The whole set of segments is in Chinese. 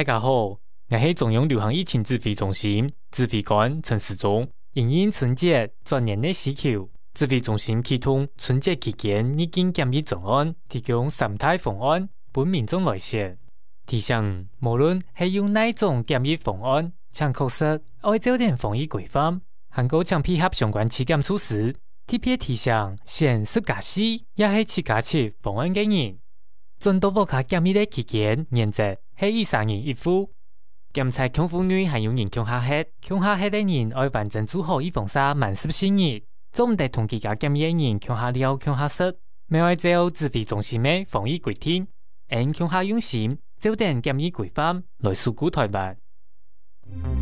大家好，我是中央流行疫情指挥中心指挥官陈世忠。因应春节作业的需求，指挥中心启动春节期间逆境检疫总案，提供三态方案，本民众来信。提醒，无论是用哪种检疫方案，请确实按照防疫规范，韩国枪配合相关期点措施。特别提醒，现暑假时，也是七假期防案给验。准多游卡今日的期间，年值是二三年一夫。咸菜穷妇女还有人真下吃，穷下吃的人爱认真做好预防沙，万十四日，总得同其他感染人穷下了穷下说，每晚只有自费总视物，防雨贵天，因强下用心，就等检疫规范来诉古台湾。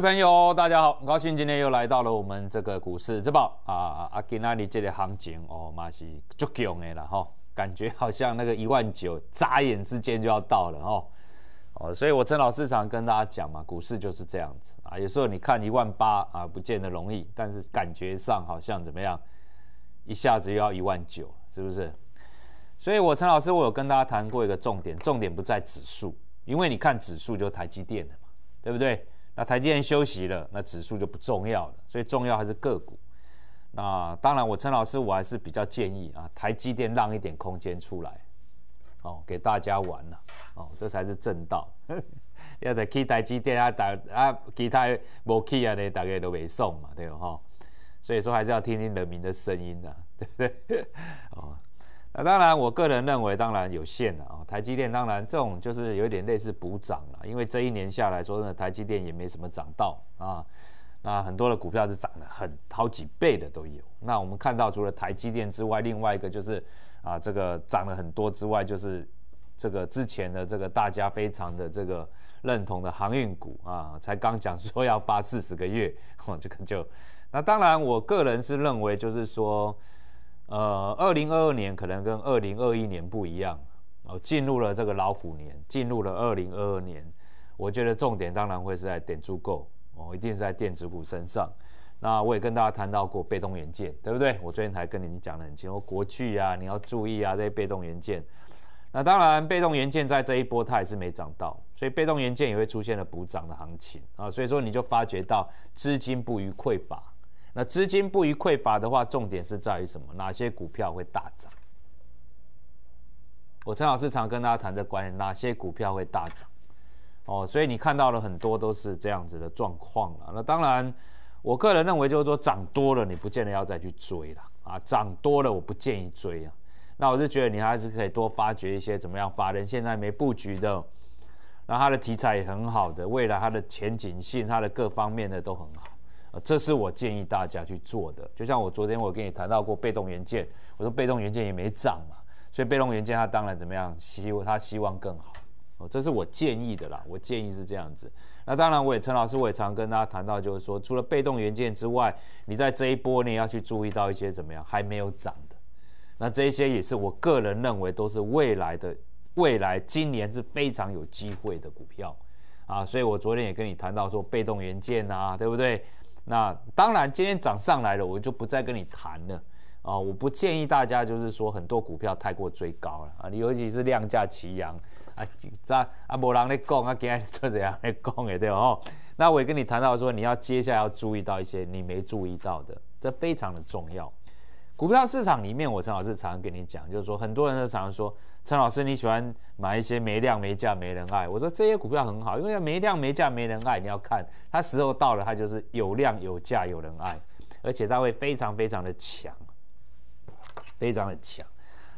朋友，大家好，很高兴今天又来到了我们这个股市之宝啊。阿基那尼，这个行情哦，嘛是足强的了哈，感觉好像那个一万九，眨眼之间就要到了哦哦，所以我陈老师常跟大家讲嘛，股市就是这样子啊，有时候你看一万八啊，不见得容易，但是感觉上好像怎么样，一下子又要一万九，是不是？所以我陈老师我有跟大家谈过一个重点，重点不在指数，因为你看指数就台积电了嘛，对不对？那台积电休息了，那指数就不重要了，所以重要还是个股。那当然，我陈老师我还是比较建议啊，台积电让一点空间出来，哦，给大家玩了，哦，这才是正道。要在给台积电啊打啊，其他不给啊呢，大概都没送嘛，对吧？哈，所以说还是要听听人民的声音啊，对不对？哦，那当然，我个人认为当然有限了啊。台积电当然这种就是有点类似补涨了，因为这一年下来说真的台积电也没什么涨到啊，那很多的股票是涨了很好几倍的都有。那我们看到除了台积电之外，另外一个就是啊这个涨了很多之外，就是这个之前的这个大家非常的这个认同的航运股啊，才刚讲说要发四十个月，这个就那当然我个人是认为就是说，呃，二零二二年可能跟二零二一年不一样。哦，进入了这个老虎年，进入了二零二二年，我觉得重点当然会是在点足够哦，一定是在电子股身上。那我也跟大家谈到过被动元件，对不对？我最近才跟你讲得很清楚，国巨啊，你要注意啊，这些被动元件。那当然，被动元件在这一波它也是没涨到，所以被动元件也会出现了补涨的行情啊。所以说你就发觉到资金不予匮乏。那资金不予匮乏的话，重点是在于什么？哪些股票会大涨？我陈老师常跟大家谈这管理哪些股票会大涨哦，所以你看到了很多都是这样子的状况了。那当然，我个人认为就是说涨多了，你不见得要再去追了啊。涨多了，我不建议追啊。那我就觉得你还是可以多发掘一些怎么样发人现在没布局的，那它的题材也很好的，未来它的前景性、它的各方面的都很好这是我建议大家去做的。就像我昨天我跟你谈到过被动元件，我说被动元件也没涨嘛。所以被动元件它当然怎么样，希它希望更好，哦，这是我建议的啦。我建议是这样子。那当然我也陈老师我也常跟大家谈到，就是说除了被动元件之外，你在这一波你要去注意到一些怎么样还没有涨的，那这些也是我个人认为都是未来的未来今年是非常有机会的股票啊。所以我昨天也跟你谈到说被动元件啊，对不对？那当然今天涨上来了，我就不再跟你谈了。啊，我不建议大家，就是说很多股票太过追高了啊，尤其是量价齐扬啊，这啊不人你讲啊，今然就这样来讲的对哦。那我也跟你谈到说，你要接下来要注意到一些你没注意到的，这非常的重要。股票市场里面，我陈老师常常跟你讲，就是说很多人都常常说，陈老师你喜欢买一些没量没价没人爱，我说这些股票很好，因为没量没价没人爱，你要看它时候到了，它就是有量有价有人爱，而且它会非常非常的强。非常的强，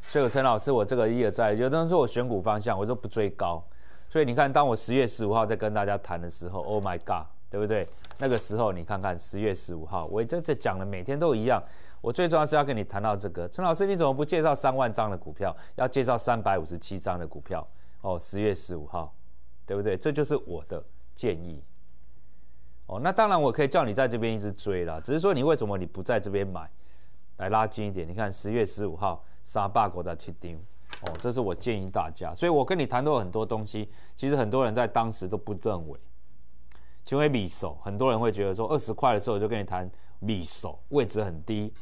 所以陈老师，我这个一而再，有的人说我选股方向，我说不追高，所以你看，当我十月十五号在跟大家谈的时候，Oh my God，对不对？那个时候你看看十月十五号，我这这讲的每天都一样，我最重要是要跟你谈到这个，陈老师，你怎么不介绍三万张的股票，要介绍三百五十七张的股票？哦，十月十五号，对不对？这就是我的建议。哦，那当然我可以叫你在这边一直追啦，只是说你为什么你不在这边买？来拉近一点，你看十月十五号沙八国的七丁哦，这是我建议大家，所以我跟你谈到很多东西，其实很多人在当时都不认为。请问米手，很多人会觉得说二十块的时候就跟你谈米手，位置很低，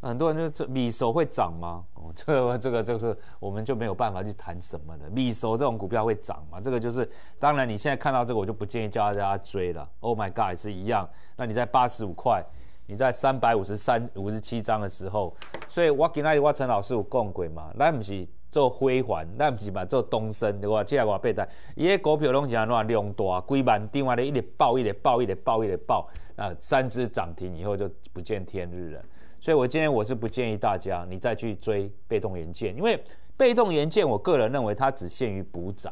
很多人就这米手会涨吗？哦，这这个这个我们就没有办法去谈什么了。米手这种股票会涨吗？这个就是，当然你现在看到这个，我就不建议叫大家追了。Oh my god，是一样，那你在八十五块。你在三百五十三五十七章的时候，所以我今天我陈老师有共轨嘛？那不是做辉煌，那不是嘛？做东升对吧？接下来我备单，伊个股票拢像那量大，规万，另外咧一直爆，一直爆，一直爆，一直爆。那三只涨停以后就不见天日了。所以我今天我是不建议大家你再去追被动元件，因为被动元件我个人认为它只限于补涨，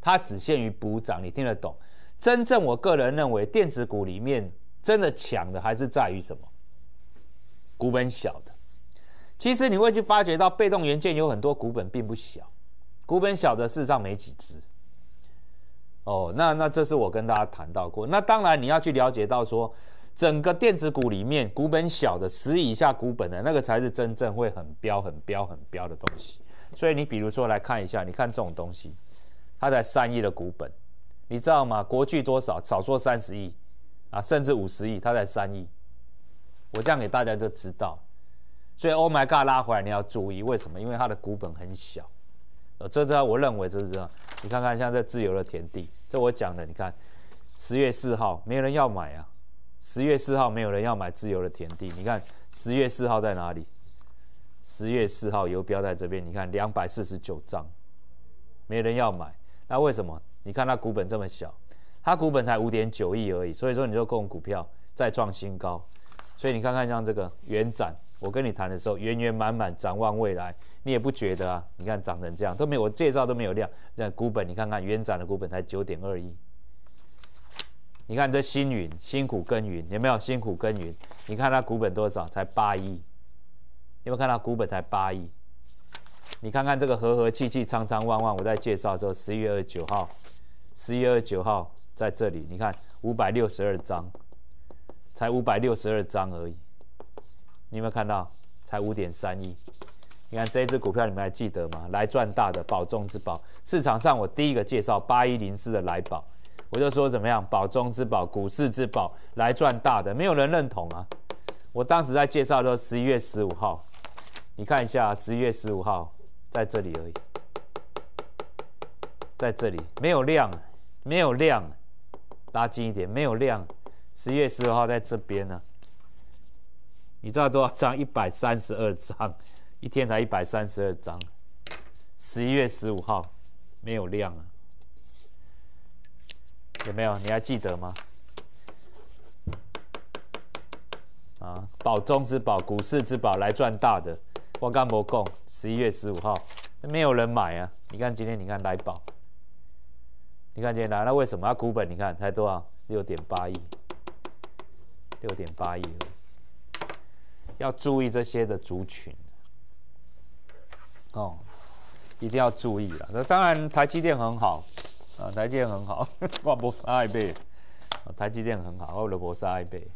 它只限于补涨，你听得懂？真正我个人认为电子股里面。真的强的还是在于什么？股本小的，其实你会去发觉到，被动元件有很多股本并不小，股本小的事实上没几只。哦，那那这是我跟大家谈到过。那当然你要去了解到说，整个电子股里面股本小的十以下股本的那个才是真正会很标、很标、很标的东西。所以你比如说来看一下，你看这种东西，它才三亿的股本，你知道吗？国巨多少？少说三十亿。啊，甚至五十亿，它才三亿，我这样给大家就知道。所以，Oh my God，拉回来你要注意，为什么？因为它的股本很小。呃，这这，我认为这是这样。你看看，像这自由的田地，这我讲的，你看，十月四号没有人要买啊。十月四号没有人要买自由的田地，你看十月四号在哪里？十月四号游标在这边，你看两百四十九张，没人要买。那为什么？你看它股本这么小。它股本才五点九亿而已，所以说你就供股票再创新高。所以你看看像这个元展，我跟你谈的时候，圆圆满满展望未来，你也不觉得啊？你看涨成这样，都没有我介绍都没有量。这样股本你看看元展的股本才九点二亿。你看这新云辛苦耕耘有没有辛苦耕耘？你看它股本多少？才八亿。有没有看到股本才八亿？你看看这个和和气气、昌昌旺旺，我在介绍时候，十一月二十九号，十一月二十九号。在这里，你看五百六十二张，才五百六十二张而已，你有没有看到？才五点三亿。你看这只股票，你们还记得吗？来赚大的，保中之宝。市场上我第一个介绍八一零四的来宝，我就说怎么样，保中之宝，股市之宝，来赚大的，没有人认同啊。我当时在介绍的时候，十一月十五号，你看一下，十一月十五号在这里而已，在这里没有量，没有量。拉近一点，没有量。十一月十五号在这边呢，你知道多少张？一百三十二张，一天才一百三十二张。十一月十五号没有量啊，有没有？你还记得吗？啊，宝中之宝，股市之宝，来赚大的。我刚摩共十一月十五号没有人买啊，你看今天你看来宝。你看现在那为什么要股本？你看才多少？六点八亿，六点八亿。要注意这些的族群哦，一定要注意了。那当然，台积电很好，啊，台积电很好，我博斯爱倍，台积电很好，沃罗伯斯爱倍。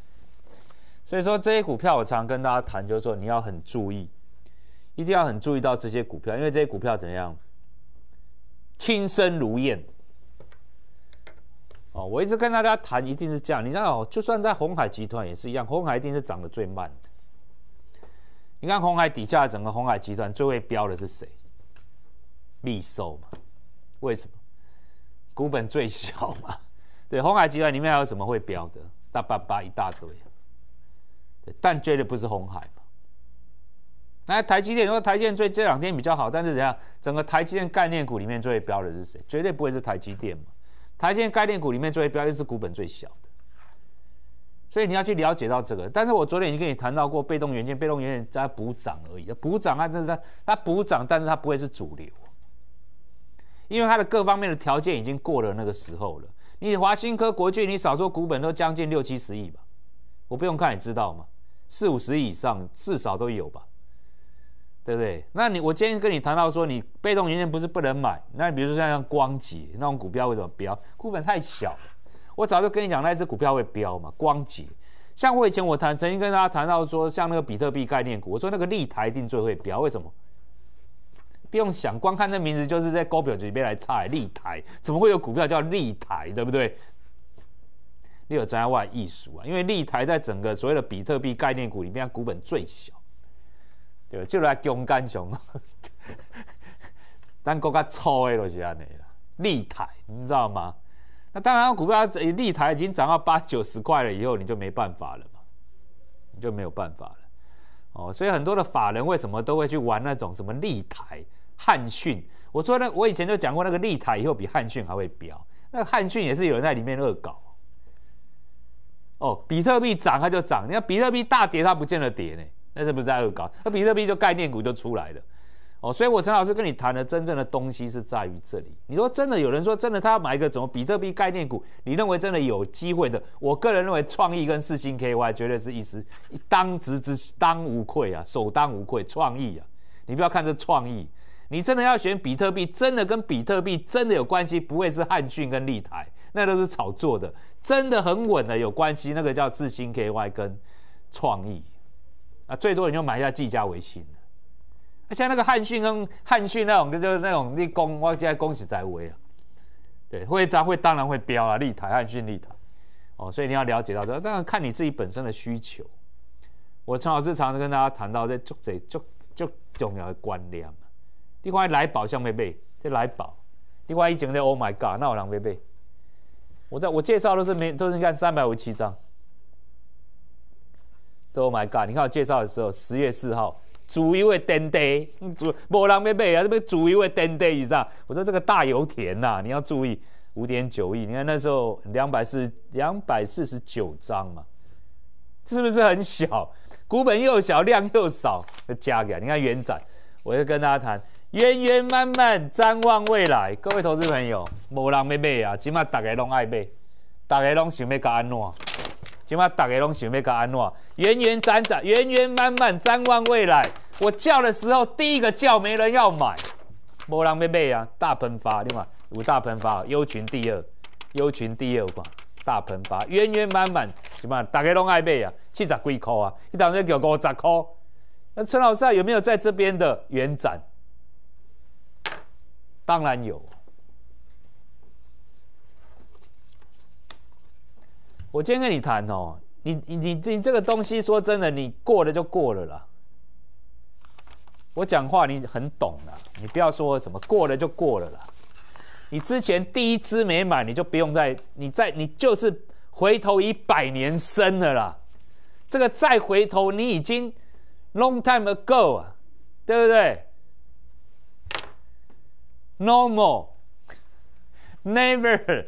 所以说这些股票，我常跟大家谈，就是说你要很注意，一定要很注意到这些股票，因为这些股票怎样？轻身如燕。哦，我一直跟大家谈，一定是这样。你知道，就算在红海集团也是一样，红海一定是涨得最慢的。你看红海底下整个红海集团最会飙的是谁？必寿嘛？为什么？股本最小嘛。对，红海集团里面还有什么会飙的？大巴巴一大堆。但追的不是红海嘛。那台积电，说台积电最这两天比较好，但是怎样？整个台积电概念股里面最会飙的是谁？绝对不会是台积电嘛。台积电概念股里面作为标的，是股本最小的，所以你要去了解到这个。但是我昨天已经跟你谈到过，被动元件、被动元件在补涨而已，补涨啊，但是它它补涨，但是它不会是主流，因为它的各方面的条件已经过了那个时候了。你华新科、国巨，你少说股本都将近六七十亿吧，我不用看，你知道吗？四五十亿以上，至少都有吧。对不对？那你我今天跟你谈到说，你被动原因不是不能买。那比如说像光捷那种股票，为什么飙？股本太小。我早就跟你讲，那只股票会飙嘛？光捷。像我以前我谈，曾经跟大家谈到说，像那个比特币概念股，我说那个利台一定最会飙，为什么？不用想，光看那名字就是在高表级别来猜利台，怎么会有股票叫利台？对不对？你有在外艺术啊？因为利台在整个所谓的比特币概念股里面，股本最小。对，就来杠杆上，但股家粗的都是安尼啦，立台，你知道吗？那当然，股票立台已经涨到八九十块了，以后你就没办法了嘛，你就没有办法了。哦，所以很多的法人为什么都会去玩那种什么立台、汉逊？我说那我以前就讲过，那个立台以后比汉逊还会飙，那个汉逊也是有人在里面恶搞。哦，比特币涨它就涨，你看比特币大跌它不见得跌呢。那是不是在恶搞？那比特币就概念股就出来了。哦，所以我陈老师跟你谈的真正的东西是在于这里。你说真的，有人说真的，他要买一个怎么比特币概念股？你认为真的有机会的？我个人认为，创意跟四星 KY 绝对是一时当值之当无愧啊，首当无愧。创意啊，你不要看这创意，你真的要选比特币，真的跟比特币真的有关系，不会是汉讯跟立台，那都是炒作的，真的很稳的有关系，那个叫四新 KY 跟创意。啊，最多你就买一下季家维新了，像那个汉逊跟汉逊那种，就是那种立功，我现在恭喜在威啊，对，会砸会当然会飙啊，立台汉逊立台，哦，所以你要了解到这，当然看你自己本身的需求。我陈老师常常跟大家谈到这足者足足重要的观念啊。另外来宝像咩咩，这来宝，另外一种呢，Oh my God，那我讲咩咩，我在我介绍都是没都是你看三百五十七张。Oh my god！你看我介绍的时候，十月四号，主 denn d 登 y 主某狼没背啊，这边主油 n 登 a y 以上？我说这个大油田呐，你要注意五点九亿。你看那时候两百四两百四十九张嘛，是不是很小？股本又小，量又少，那加给你看原展，我就跟大家谈，圆圆慢慢展望未来，各位投资朋友，某人没买啊，起码大家拢爱买，大家拢想要搞安怎？今嘛大家拢想要个安诺，圆圆展展，圆圆满满，展望未来。我叫的时候第一个叫没人要买，冇人咩卖啊？大喷发，另外五大喷发哦。优群第二，优群第二款大喷发，圆圆满满。今嘛大家拢爱买啊，七十几块啊，一单就叫五十块。那陈老师有没有在这边的圆展？当然有。我今天跟你谈哦，你你你你这个东西说真的，你过了就过了啦。我讲话你很懂的，你不要说什么过了就过了啦。你之前第一支没买，你就不用再，你再你就是回头一百年生了啦。这个再回头，你已经 long time ago 啊，对不对？No more, never.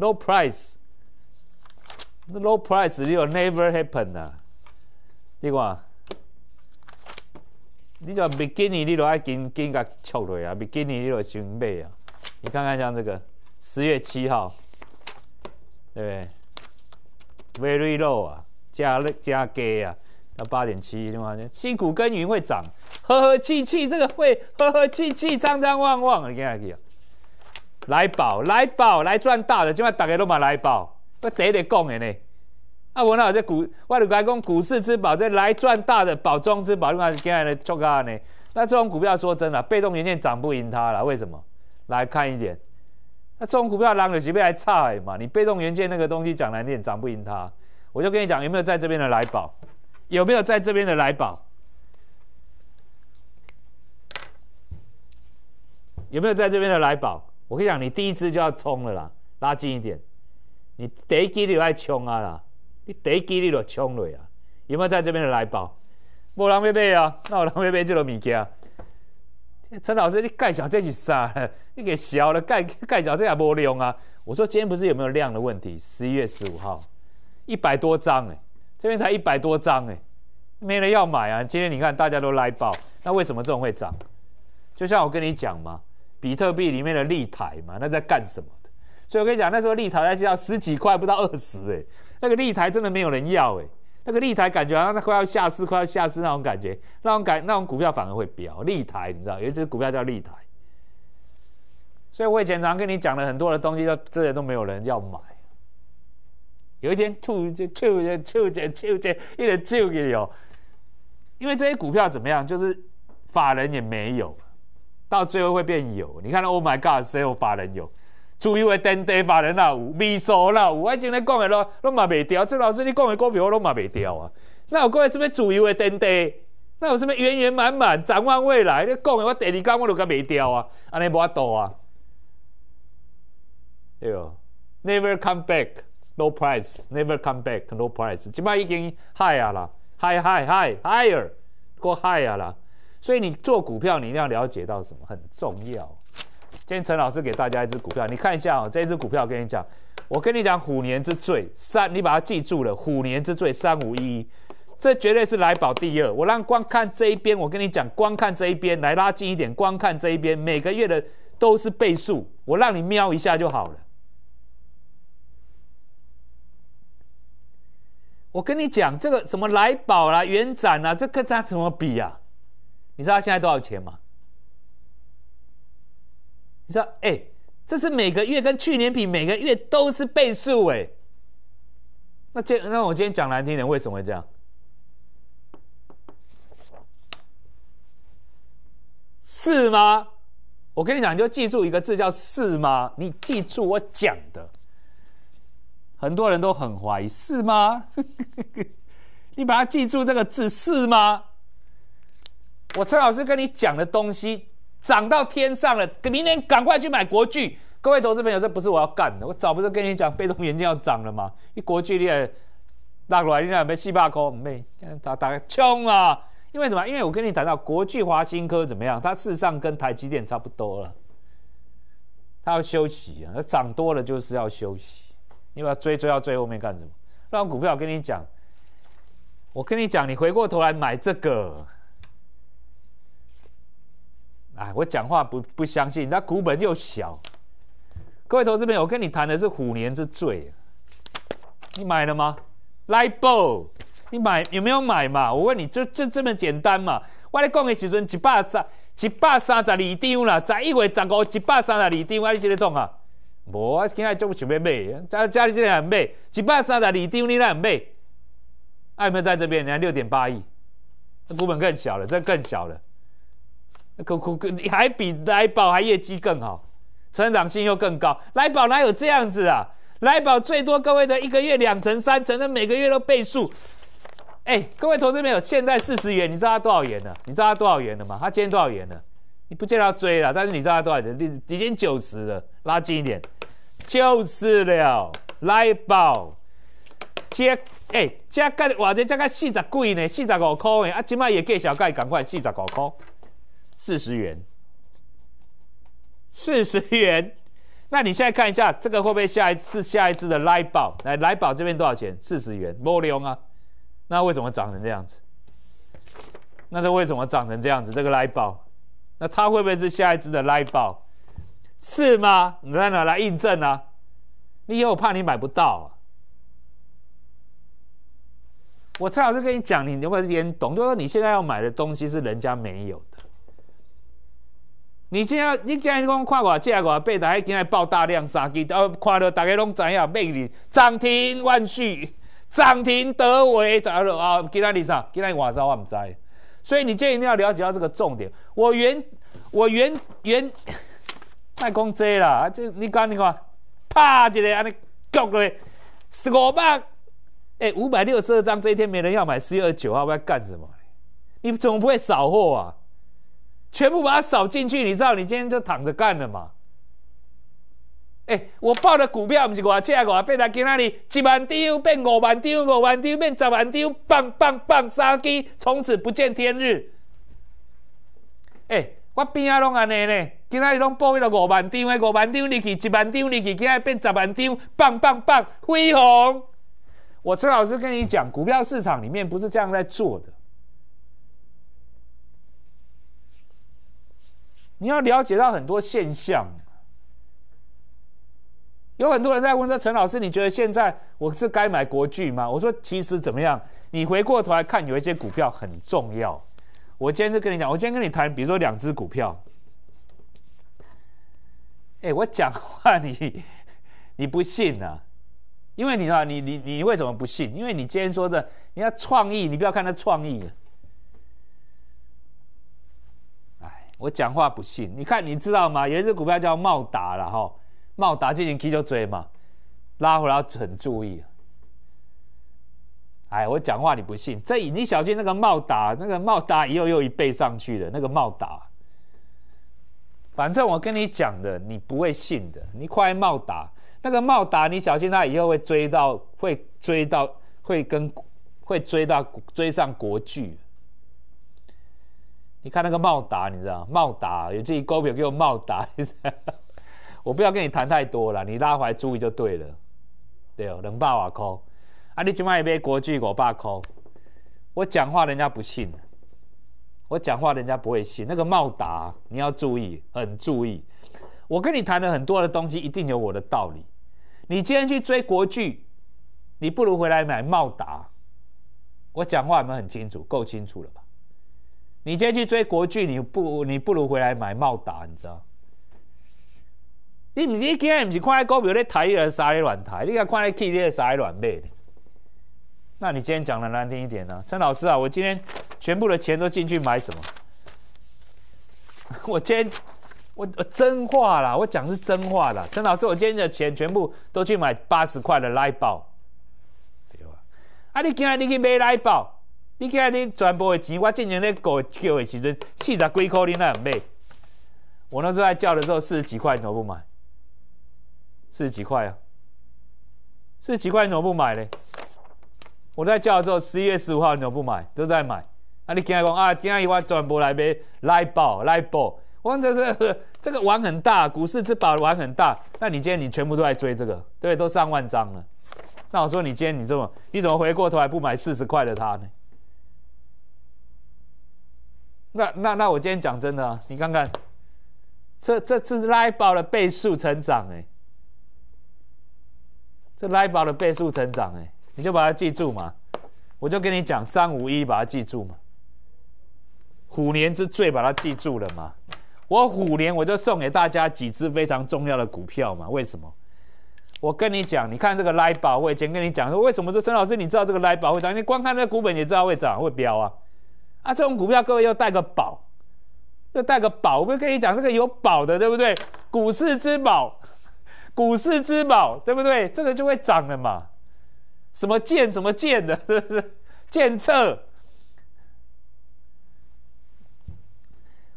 n o price，n o price 你又 never happen 啊？你讲，你就 i n 没今年你都爱今今个撤来啊？i n 没今年你都先买啊？你看看像这个十月七号，对不对？Very low 啊，加加 g 啊，要八点七对吗？辛股耕耘会涨，和和气气这个会和和气气，张张旺旺，你看下去啊。来宝，来宝，来赚大的！今晚大家都买来宝？不第一个讲的呢。啊，我那在股，我来讲股市之宝，这来赚大的宝中之宝，另外是今天的这个呢。那这种股票说真的，被动元件涨不赢它了，为什么？来看一点。那这种股票让的级别还差哎嘛，你被动元件那个东西涨来点涨不赢它。我就跟你讲，有没有在这边的来宝？有没有在这边的来宝？有没有在这边的来宝？我跟你讲，你第一次就要冲了啦，拉近一点，你得几率爱冲啊啦，你得几率就冲了呀。有没有在这边的来报？没人要买啊，那有人要买这种物件？陈老师，你介绍这是啥？你给笑了，介介绍这也没用啊。我说今天不是有没有量的问题？十一月十五号，一百多张哎，这边才一百多张哎，没人要买啊。今天你看大家都来报，那为什么这种会涨？就像我跟你讲嘛。比特币里面的立台嘛，那在干什么所以我跟你讲，那时候立台在叫十几块，不到二十哎，那个立台真的没有人要哎，那个立台感觉好像快要下市，快要下市那种感觉，那种感那种股票反而会飙，立台你知道，有一只股票叫立台。所以我以前常跟你讲了很多的东西，都这些都没有人要买。有一天吐钱、抽钱、抽钱、抽钱，一点给你哦，因为这些股票怎么样，就是法人也没有。到最后会变油，你看 o h my God！石油法人油，主要的阵地法人老有，没少老有。我以前讲的都都拢嘛未掉。这老师，你讲的股票我都嘛未掉啊。那我各位什边主要的阵地？那有什么圆圆满满、展望未来？你讲的我第二天我都个未掉啊，安尼无法多啊。哎呦，Never come back, no price. Never come back, no price. 即怕已经 high 啦，high, high, high, higher，过 high 啦。所以你做股票，你一定要了解到什么很重要。今天陈老师给大家一只股票，你看一下哦。这只股票，我跟你讲，我跟你讲，虎年之最三，你把它记住了，虎年之最三五一，一，这绝对是来宝第二。我让光看这一边，我跟你讲，光看这一边，来拉近一点，光看这一边，每个月的都是倍数。我让你瞄一下就好了。我跟你讲，这个什么来宝啦、元展啦，这跟它怎么比呀？你知道现在多少钱吗？你知道，哎，这是每个月跟去年比，每个月都是倍数，哎。那今那我今天讲难听点，为什么会这样？是吗？我跟你讲，就记住一个字叫“是吗”？你记住我讲的。很多人都很怀疑“是吗”？你把它记住这个字“是吗”。我陈老师跟你讲的东西涨到天上了，明天赶快去买国巨。各位投资朋友，这不是我要干的。我早不是跟你讲被动元件要涨了吗？一国巨也拉过来，你看有没有七八公？妹，打打个冲啊！因为什么？因为我跟你谈到国巨华新科怎么样？它事实上跟台积电差不多了。它要休息啊！它涨多了就是要休息。你把它追追到最后面干什么？让股票，我跟你讲，我跟你讲，你回过头来买这个。哎，我讲话不不相信，那股本又小。各位投资者，我跟你谈的是虎年之最，你买了吗？l i 来不？你买有没有买嘛？我问你，就就这么简单嘛？我来讲的时阵，一百三一百三十二张啦，十一月十五，一百三十二张，我你这个做啊？无啊，今天中午想要买，家家里这个也买，一百三十二张你那个啊，有没有在这边？你看六点八亿，这股本更小了，这更小了。股股还比来宝还业绩更好，成长性又更高。来宝哪有这样子啊？来宝最多各位的一个月两成三成，那每个月都倍数。哎，各位同事朋友，现在四十元，你知道它多少元了？你知道它多少元了吗？它今天多少元了？你不见得追了，但是你知道它多少元？已经九十了，拉近一点，就是了。来宝，接哎，这跟或者这跟四十贵呢？四十五块的，啊，今卖也给小盖，赶快四十五块。四十元，四十元。那你现在看一下，这个会不会下一次下一次的莱宝？来来宝这边多少钱？四十元，莫牛啊！那为什么涨成这样子？那这为什么涨成这样子？这个莱宝，那它会不会是下一只的莱宝？是吗？你在哪来印证呢？你以后怕你买不到啊！我蔡老师跟你讲，你能会有点懂？就是说你现在要买的东西是人家没有。你今要，你今日讲看我这个话，八大今日爆大量杀机，到看到大家拢知影，每日涨停万续，涨停得德维，了啊，今仔日啥？今天日我招我唔知，所以你今天一定要了解到这个重点。我原我原原太讲济啦，这你讲你看，啪一个安尼举落，十五万，哎，五百六十二张，这一天没人要买四二九号要干什么？你总不会扫货啊？全部把它扫进去，你知道？你今天就躺着干了嘛？哎，我报的股票不是七啊，欠股啊，变来变那里，一万丢变五万丢，五万丢变十万丢，棒棒棒杀鸡，从此不见天日。哎，我边阿拢安尼呢，今阿伊拢报迄个五万丢，迄五万丢你去一万丢你去，今阿变十万丢，棒棒棒辉煌。我陈老师跟你讲，股票市场里面不是这样在做的。你要了解到很多现象，有很多人在问说：“陈老师，你觉得现在我是该买国剧吗？”我说：“其实怎么样？你回过头来看，有一些股票很重要。”我今天就跟你讲，我今天跟你谈，比如说两只股票。哎，我讲话你 你不信啊？因为你啊，你你你为什么不信？因为你今天说的，你要创意，你不要看它创意。我讲话不信，你看，你知道吗？有一只股票叫茂达了哈，茂达进去就追嘛，拉回来很注意。哎，我讲话你不信，这你小心那个茂达，那个茂达以后又一倍上去了，那个茂达，反正我跟你讲的，你不会信的。你快茂达，那个茂达你小心，它以后会追到，会追到，会跟，会追到追上国巨。你看那个茂达，你知道茂达你自己勾表给我茂达，我不要跟你谈太多了，你拉回来注意就对了。对哦，人霸挖坑啊！你去买一杯国剧，我霸坑。我讲话人家不信，我讲话人家不会信。那个茂达你要注意，很注意。我跟你谈了很多的东西，一定有我的道理。你今天去追国巨，你不如回来买茂达。我讲话有没有很清楚？够清楚了吧？你今天去追国剧，你不，你不如回来买帽打，你知道？你不是你今天不是看那股票在台软杀的乱台，你看在 K D S I 软乱卖？那你今天讲的难听一点呢，陈老师啊，我今天全部的钱都进去买什么？我今天我我真话啦，我讲是真话啦，陈老师，我今天的钱全部都去买八十块的 l i 来宝。对吧？啊你今天你去买 l i 来宝。你今日你传播的钱，我进前咧搞叫的时阵，四十几块你哪肯买？我那时候在叫的时候，四十几块你都不买，四十几块啊，四十几块你都不买嘞。我在叫的时候，十一月十五号你都不买，都在买。啊，你今日讲啊，今日我全部来呗，来爆来爆！我讲这这这个碗很大，股市这把碗很大。那你今天你全部都在追这个，对，都上万张了。那我说你今天你这么你怎么回过头还不买四十块的它呢？那那那我今天讲真的啊，你看看，这这这是莱宝的倍数成长哎，这莱宝的倍数成长哎，你就把它记住嘛，我就跟你讲三五一把它记住嘛，虎年之最把它记住了嘛，我虎年我就送给大家几只非常重要的股票嘛，为什么？我跟你讲，你看这个莱宝，我以前跟你讲说，为什么说陈老师你知道这个莱宝会涨？你光看那股本也知道会涨会飙啊。啊，这种股票各位要带个宝，要带个宝，我们跟你讲，这个有宝的，对不对？股市之宝，股市之宝，对不对？这个就会涨了嘛。什么建什么建的，是不是？建策，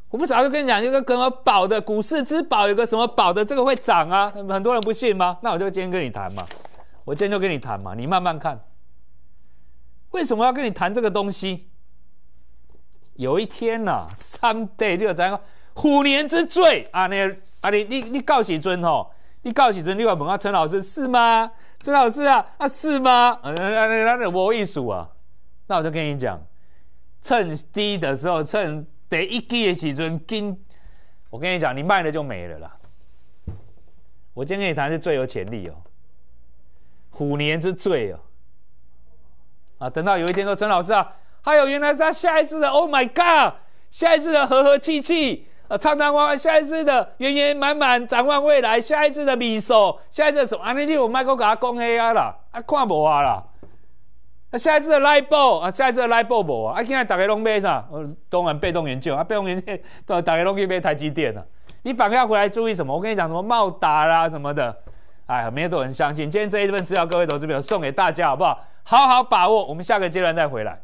我不早就跟你讲，一个什么宝的，股市之宝，有个什么宝的，这个会涨啊。很多人不信吗？那我就今天跟你谈嘛。我今天就跟你谈嘛，你慢慢看。为什么要跟你谈这个东西？有一天呐，s u n d a y 你就六张虎年之最啊！你啊你你你告几尊吼？你告几尊？你话问啊，陈老师是吗？陈老师啊啊是吗？啊那啊！我一数啊，那我就跟你讲，趁低的时候，趁第一低的时尊，跟我跟你讲，你卖了就没了啦。我今天跟你谈是最有潜力哦，虎年之最哦。啊，等到有一天说，陈老师啊。还有，原来他下一次的，Oh my God，下一次的和和气气，呃，畅畅玩玩，下一次的圆圆满满，展望未来，下一次的秘书，下一次的什么？那天我麦克给他讲黑啊啦，啊看无啊啦，啊下一次的 Light Bulb 啊，下一次的 Light b 来报无啊？啊，现在大家拢被啥？呃，当然被动研究啊，被动研究，呃，大家拢去被台积电了。你反过来回来注意什么？我跟你讲，什么茂达啦什么的，哎，明天都很相信。今天这一份资料，各位投资朋友送给大家好不好？好好把握，我们下个阶段再回来。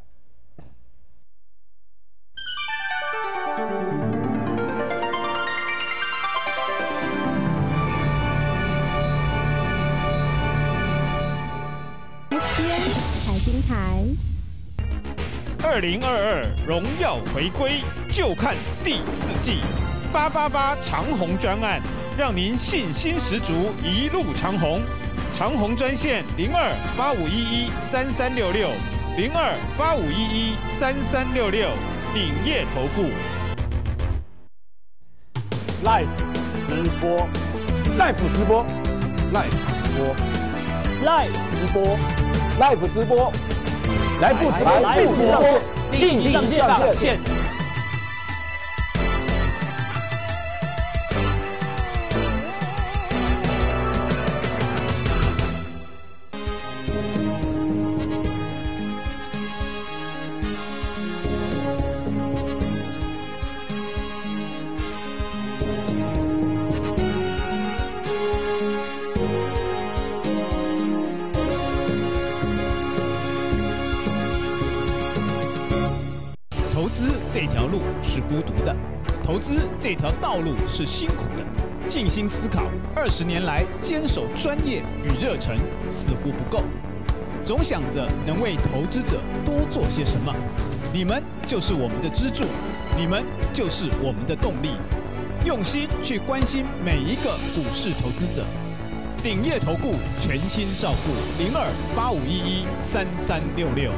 SBS 二零二二荣耀回归，就看第四季八八八长虹专案，让您信心十足，一路长虹。长虹专线零二八五一一三三六六，零二八五一一三三六六，顶业投顾。life 直播，life 直播，life 直播，life 直播，life 直播，来不才，来不才，定即上线。孤独的，投资这条道路是辛苦的，静心思考二十年来坚守专业与热忱似乎不够，总想着能为投资者多做些什么。你们就是我们的支柱，你们就是我们的动力，用心去关心每一个股市投资者。顶业投顾，全新照顾零二八五一一三三六六。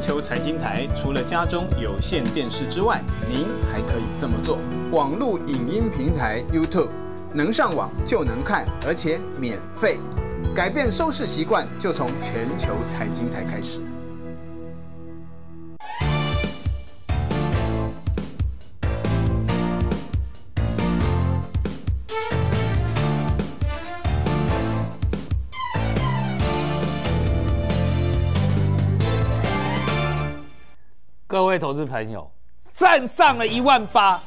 全球财经台除了家中有线电视之外，您还可以这么做：网络影音平台 YouTube，能上网就能看，而且免费。改变收视习惯，就从全球财经台开始。投资朋友，站上了一万八，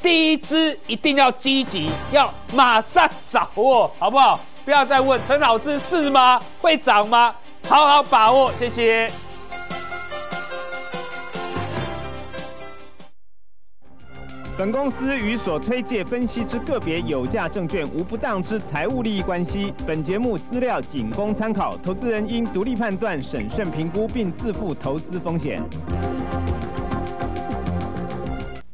第一支一定要积极，要马上掌握，好不好？不要再问陈老师是吗？会涨吗？好好把握，谢谢。本公司与所推介分析之个别有价证券无不当之财务利益关系，本节目资料仅供参考，投资人应独立判断、审慎评估并自负投资风险。